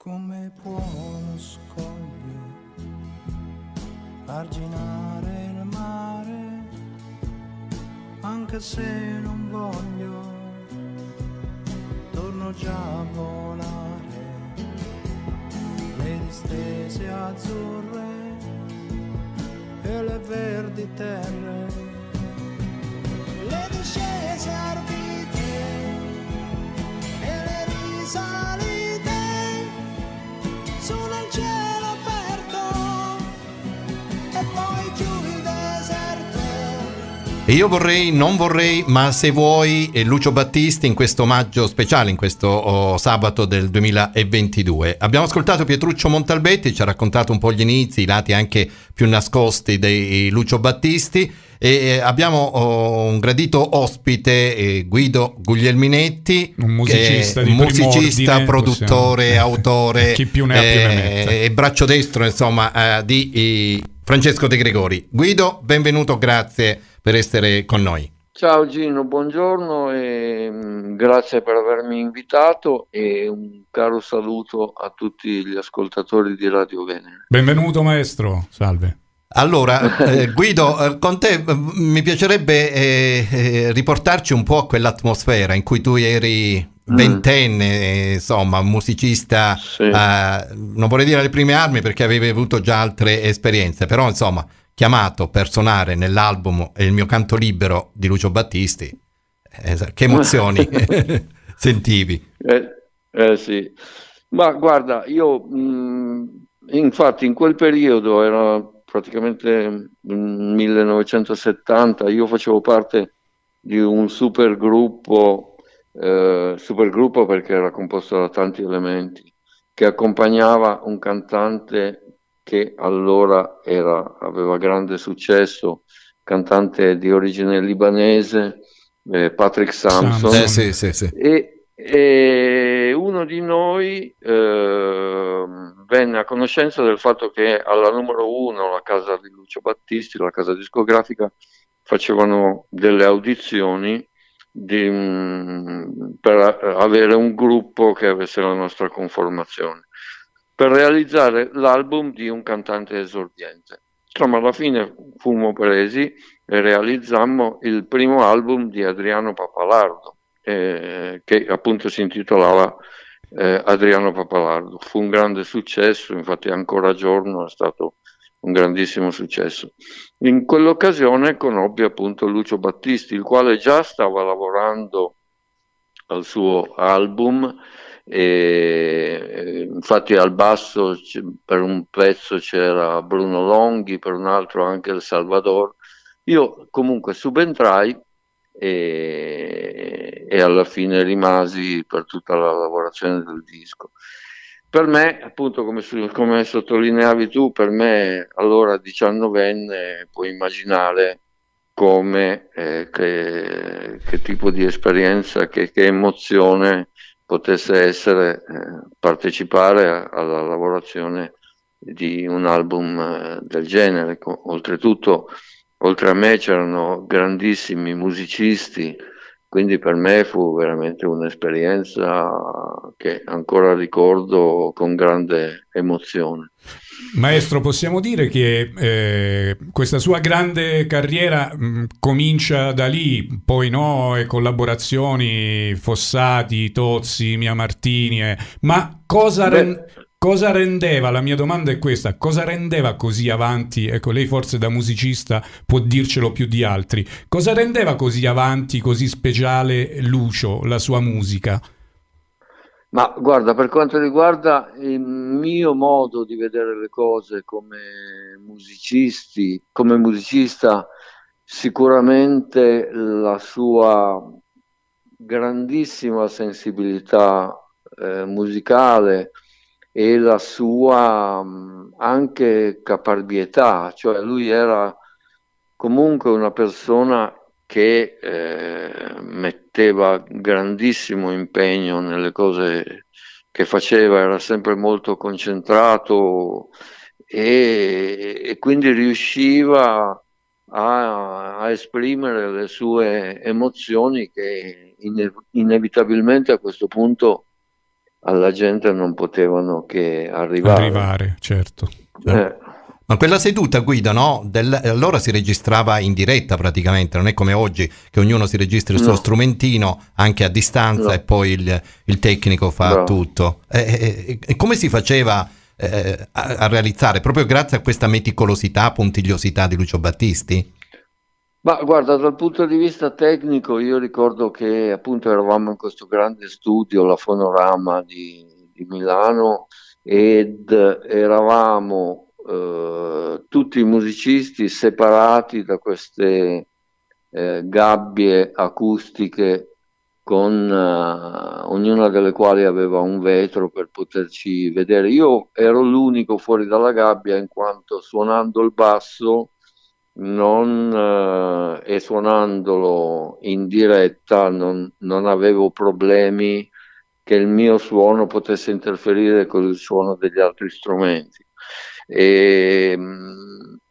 Come può uno scoglio arginare il mare, anche se non voglio, torno già a volare, le distese azzurre e le verdi terre, le discese arbitrarie. E io vorrei, non vorrei, ma se vuoi, eh, Lucio Battisti in questo omaggio speciale, in questo oh, sabato del 2022. Abbiamo ascoltato Pietruccio Montalbetti, ci ha raccontato un po' gli inizi, i lati anche più nascosti di eh, Lucio Battisti e eh, abbiamo oh, un gradito ospite, eh, Guido Guglielminetti, un musicista, che, musicista ordine, produttore, possiamo... autore Chi più ne ha, più ne mette. e braccio destro insomma eh, di Francesco De Gregori. Guido, benvenuto, grazie per essere con noi. Ciao Gino, buongiorno e mm, grazie per avermi invitato e un caro saluto a tutti gli ascoltatori di Radio Venere. Benvenuto maestro, salve. Allora, eh, Guido, eh, con te eh, mi piacerebbe eh, eh, riportarci un po' a quell'atmosfera in cui tu eri mm. ventenne, insomma, musicista, sì. eh, non vorrei dire alle prime armi perché avevi avuto già altre esperienze, però insomma, chiamato per suonare nell'album Il mio canto libero di Lucio Battisti, eh, che emozioni sentivi? Eh, eh, sì, ma guarda, io mh, mm, infatti in quel periodo era praticamente 1970, mm, io facevo parte di un super gruppo, eh, gruppo perché era composto da tanti elementi, che accompagnava un cantante che allora era, aveva grande successo, cantante di origine libanese, eh, Patrick Samson. Eh, sì, sì, sì. E, e, uno di noi eh, venne a conoscenza del fatto che alla numero uno, la casa di Lucio Battisti, la casa discografica, facevano delle audizioni di, mh, mm, per avere un gruppo che avesse la nostra conformazione per realizzare l'album di un cantante esordiente. Insomma, alla fine fummo presi e realizzammo il primo album di Adriano Papalardo, eh, che appunto si intitolava eh, Adriano Papalardo. Fu un grande successo, infatti ancora giorno è stato un grandissimo successo. In quell'occasione conobbi appunto Lucio Battisti, il quale già stava lavorando al suo album e, eh, infatti al basso per un pezzo c'era Bruno Longhi, per un altro anche il Salvador. Io comunque subentrai e, e, alla fine rimasi per tutta la lavorazione del disco. Per me, appunto, come, come sottolineavi tu, per me allora diciannovenne puoi immaginare come, eh, che, che, tipo di esperienza, che, che emozione potesse essere, eh, partecipare alla lavorazione di un album eh, del genere. Oltretutto, oltre a me c'erano grandissimi musicisti quindi per me fu veramente un'esperienza che ancora ricordo con grande emozione. Maestro, possiamo dire che eh, questa sua grande carriera mh, mm, comincia da lì, poi no, e collaborazioni Fossati, Tozzi, Mia Martini, eh, ma cosa... Beh, Cosa rendeva, la mia domanda è questa, cosa rendeva così avanti, ecco lei forse da musicista può dircelo più di altri, cosa rendeva così avanti, così speciale Lucio, la sua musica? Ma guarda, per quanto riguarda il mio modo di vedere le cose come musicisti, come musicista, sicuramente la sua grandissima sensibilità eh, musicale, e la sua mm, anche caparbietà, cioè lui era comunque una persona che eh, metteva grandissimo impegno nelle cose che faceva, era sempre molto concentrato e, e quindi riusciva a, a, esprimere le sue emozioni che inev- inevitabilmente a questo punto alla gente non potevano che arrivare. Arrivare, certo. Eh. Ma quella seduta guida, no? Del, allora si registrava in diretta praticamente, non è come oggi che ognuno si registra il no. suo strumentino anche a distanza no. e poi il, il tecnico fa Bravo. tutto. E, eh, e, eh, e eh, come si faceva eh, a, a realizzare? Proprio grazie a questa meticolosità, puntigliosità di Lucio Battisti? Ma guarda, dal punto di vista tecnico, io ricordo che appunto eravamo in questo grande studio, la Fonorama di, di Milano, ed eravamo eh, tutti i musicisti separati da queste eh, gabbie acustiche con eh, ognuna delle quali aveva un vetro per poterci vedere. Io ero l'unico fuori dalla gabbia in quanto suonando il basso non, eh, e suonandolo in diretta non, non, avevo problemi che il mio suono potesse interferire con il suono degli altri strumenti. E,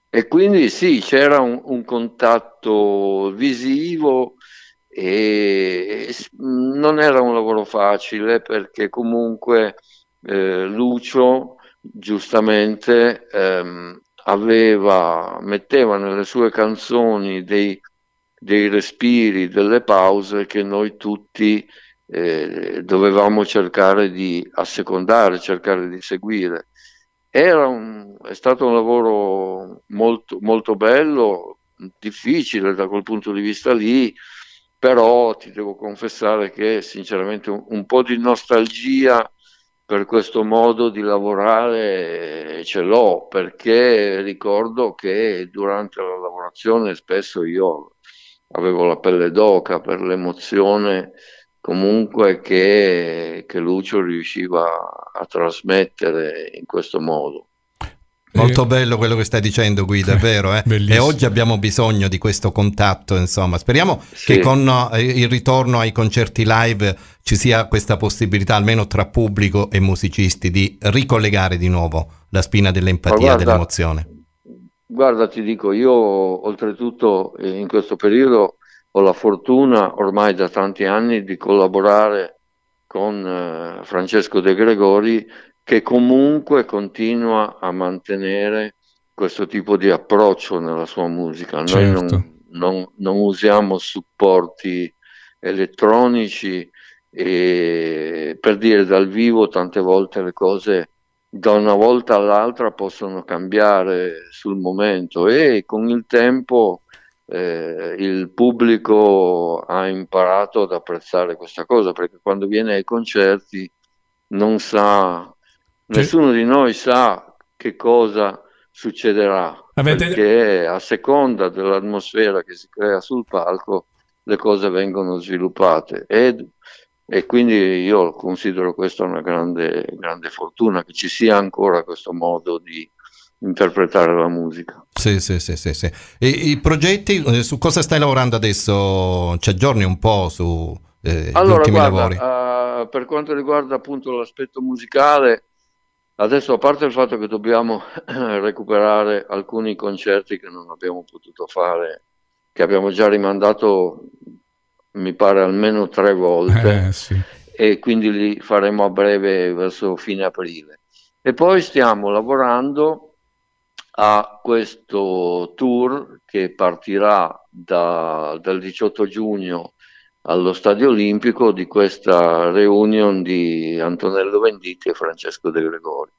e quindi sì, c'era un, un contatto visivo e, e non era un lavoro facile perché comunque eh, Lucio giustamente ehm, aveva, metteva nelle sue canzoni dei, dei respiri, delle pause che noi tutti eh, dovevamo cercare di assecondare, cercare di seguire. Un, è stato un lavoro molto, molto bello, difficile da quel punto di vista lì, però ti devo confessare che sinceramente un, un po' di nostalgia per questo modo di lavorare ce l'ho perché ricordo che durante la lavorazione spesso io avevo la pelle d'oca per l'emozione comunque che, che Lucio riusciva a trasmettere in questo modo. Molto bello quello che stai dicendo Guida, è Eh? e oggi abbiamo bisogno di questo contatto, insomma. Speriamo sì. che con eh, il ritorno ai concerti live ci sia questa possibilità, almeno tra pubblico e musicisti, di ricollegare di nuovo la spina dell'empatia, guarda, dell'emozione. Guarda, ti dico, io oltretutto eh, in questo periodo ho la fortuna ormai da tanti anni di collaborare con eh, Francesco De Gregori che comunque continua a mantenere questo tipo di approccio nella sua musica. Noi certo. non, non, non, usiamo supporti elettronici e per dire dal vivo tante volte le cose da una volta all'altra possono cambiare sul momento e con il tempo eh, il pubblico ha imparato ad apprezzare questa cosa perché quando viene ai concerti non sa Nessuno di noi sa che cosa succederà, Avete... perché a seconda dell'atmosfera che si crea sul palco le cose vengono sviluppate e, e quindi io considero questa una grande, grande fortuna che ci sia ancora questo modo di, interpretare la musica. Sì, sì, sì, sì, sì. E, I progetti, eh, su cosa stai lavorando adesso? Ci aggiorni un po' su eh, allora, ultimi guarda, lavori? Uh, per quanto riguarda appunto l'aspetto musicale, Adesso, a parte il fatto che dobbiamo recuperare alcuni concerti che non abbiamo potuto fare, che abbiamo già rimandato, mi pare, almeno tre volte, eh, sì. e quindi li faremo a breve verso fine aprile. E poi stiamo lavorando a questo tour che partirà da, dal 18 giugno allo Stadio Olimpico di questa reunion di Antonello Venditti e Francesco De Gregori.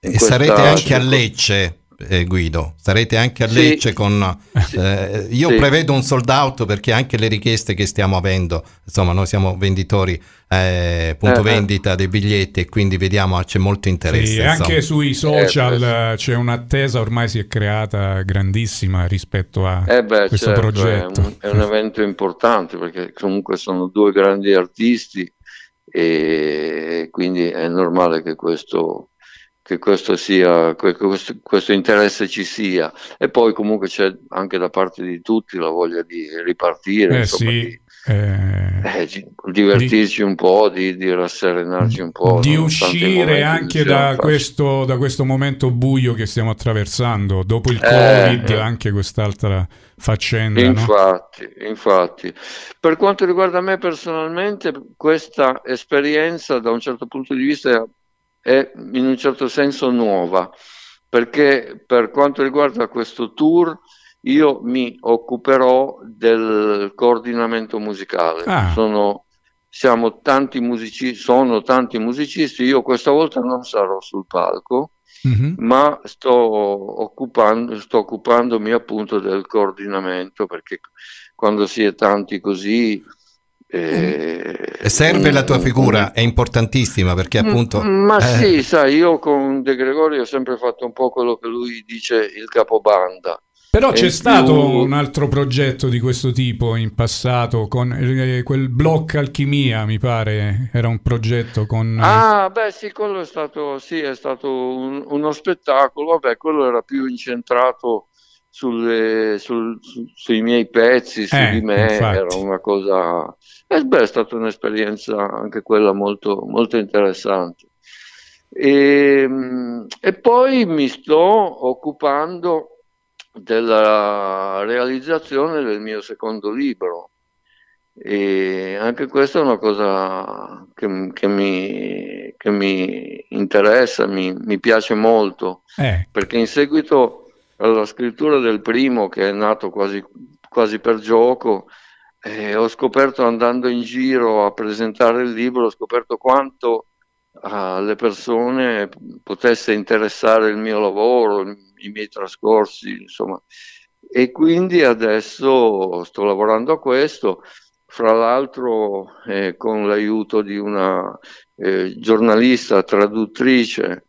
In e sarete anche a Lecce eh, Guido, sarete anche a Lecce sì. con... Eh, io sì. prevedo un sold out perché anche le richieste che stiamo avendo, insomma noi siamo venditori, eh, punto eh, eh. vendita dei biglietti e quindi vediamo c'è molto interesse. Sì, anche sui social eh, c'è un'attesa ormai si è creata grandissima rispetto a beh, questo certo, progetto. È un, è un evento importante perché comunque sono due grandi artisti e quindi è normale che questo che questo, sia, che questo, questo interesse ci sia e poi comunque c'è anche da parte di tutti la voglia di ripartire, eh, insomma, sì. di, eh, eh, divertirci di, un po', di, di, rasserenarci un po'. Di uscire anche da questo, da questo, momento buio che stiamo attraversando, dopo il eh, Covid, eh. anche quest'altra faccenda. Infatti, no? infatti. Per quanto riguarda me personalmente, questa esperienza da un certo punto di vista è è in un certo senso nuova, perché per quanto riguarda questo tour io mi occuperò del coordinamento musicale. Ah. Sono, siamo tanti musicisti, sono tanti musicisti, io questa volta non sarò sul palco, mm-hmm. ma sto, occupando, sto occupandomi appunto del coordinamento, perché quando si è tanti così... Mm-hmm. Eh, eh, serve la tua figura, è importantissima perché mm, appunto... Mm, ma eh. sì, sai, io con De Gregorio ho sempre fatto un po' quello che lui dice il capobanda. Però c'è più... stato un altro progetto di questo tipo in passato, con eh, quel blocco alchimia, mi pare, era un progetto con... Eh, ah, beh sì, quello è stato, sì, è stato un, uno spettacolo, vabbè, quello era più incentrato sulle, sul, sui miei pezzi, su eh, di me, infatti. era una cosa... Eh, beh, è stata un'esperienza anche quella molto, molto interessante. E, ehm, e, poi mi sto occupando della realizzazione del mio secondo libro e anche questa è una cosa che, che, mi, che mi, interessa, mi, mi piace molto eh. perché in seguito alla scrittura del primo che è nato quasi, quasi per gioco, eh, ho scoperto andando in giro a presentare il libro, ho scoperto quanto alle eh, persone potesse interessare il mio lavoro, i miei trascorsi, insomma. E quindi adesso sto lavorando a questo, fra l'altro eh, con l'aiuto di una eh, giornalista, traduttrice,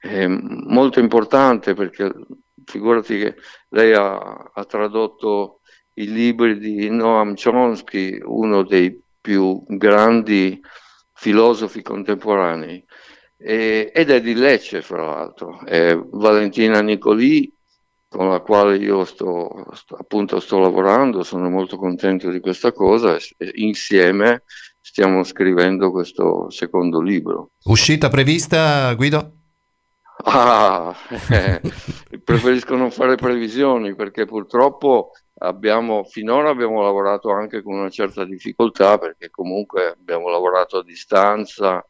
eh, molto importante perché figurati che lei ha, ha tradotto i libri di Noam Chomsky, uno dei più grandi filosofi contemporanei, e, ed è di Lecce, fra l'altro. È Valentina Nicolì, con la quale io sto, sto, appunto sto lavorando, sono molto contento di questa cosa, e, insieme stiamo scrivendo questo secondo libro. Uscita prevista, Guido? Ah, eh, preferisco non fare previsioni perché purtroppo abbiamo, finora abbiamo lavorato anche con una certa difficoltà perché comunque abbiamo lavorato a distanza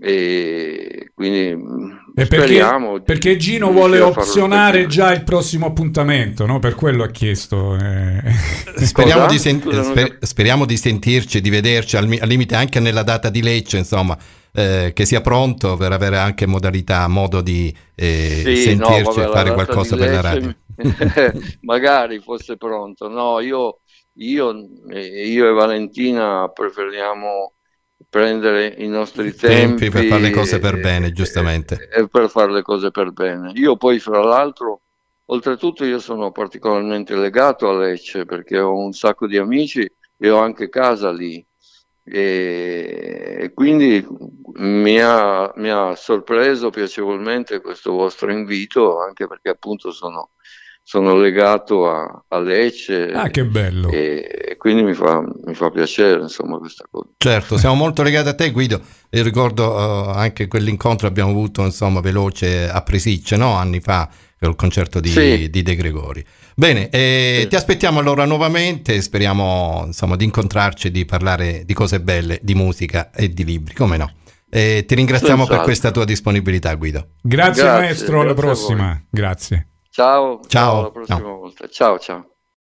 e quindi mm, e Perché, di, perché Gino vuole opzionare già il prossimo appuntamento, no? per quello ha chiesto. Eh. Speriamo, di sen- sper- speriamo, di sentirci, di vederci, al, mi- al, limite anche nella data di Lecce, insomma. Eh, che sia pronto per avere anche modalità, modo di eh, sì, sentirci no, vabbè, e fare qualcosa per la radio. magari fosse pronto. No, io, io, eh, io e Valentina preferiamo prendere i nostri tempi, tempi per fare le cose per bene, giustamente. E, e per fare le cose per bene. Io poi, fra l'altro, oltretutto io sono particolarmente legato a Lecce perché ho un sacco di amici e ho anche casa lì. E, e quindi mi ha, mi ha sorpreso piacevolmente questo vostro invito, anche perché appunto sono sono legato a, a Lecce. Ah, che bello! E, e quindi mi fa, mi fa, piacere, insomma, questa cosa. Certo, siamo molto legati a te, Guido. E ricordo uh, anche quell'incontro che abbiamo avuto, insomma, veloce a Presicce, no? Anni fa, il concerto di, sì. di De Gregori. Bene, eh, sì. ti aspettiamo allora nuovamente, speriamo, insomma, di incontrarci e di parlare di cose belle, di musica e di libri, come no? Eh, ti ringraziamo Senz'altro. per questa tua disponibilità, Guido. Grazie, grazie maestro, grazie alla prossima. Grazie. Ciao, ciao, alla prossima ciao. volta. Ciao, ciao.